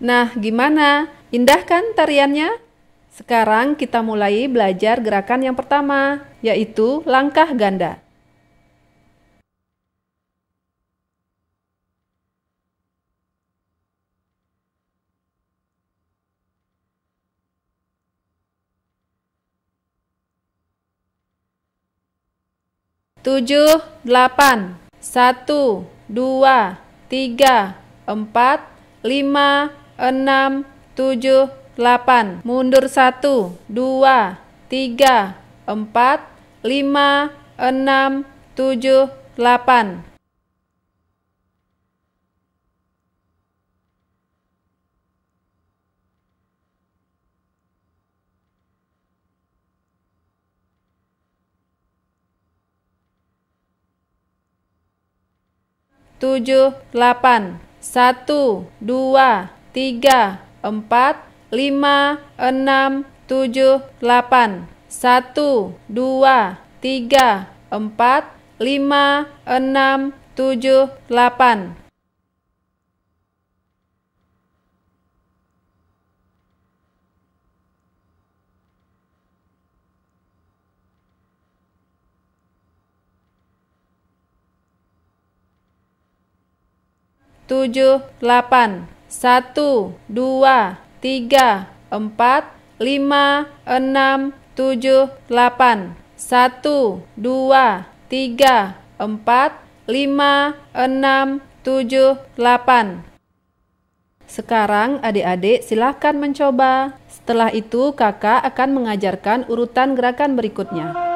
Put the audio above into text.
Nah, gimana? Indah kan tariannya? Sekarang kita mulai belajar gerakan yang pertama, yaitu langkah ganda. tujuh, delapan, satu, dua, tiga, empat, lima, enam, tujuh, delapan. Mundur satu, dua, tiga, empat, lima, enam, tujuh, delapan. tujuh, delapan, satu, dua, tiga, empat, lima, enam, tujuh, delapan. Satu, dua, tiga, empat, lima, enam, tujuh, delapan. tujuh, delapan satu, dua, tiga, empat, lima, enam, tujuh, delapan. Satu, dua, tiga, empat, lima, enam, tujuh, delapan. Sekarang adik-adik silahkan mencoba. Setelah itu kakak akan mengajarkan urutan gerakan berikutnya.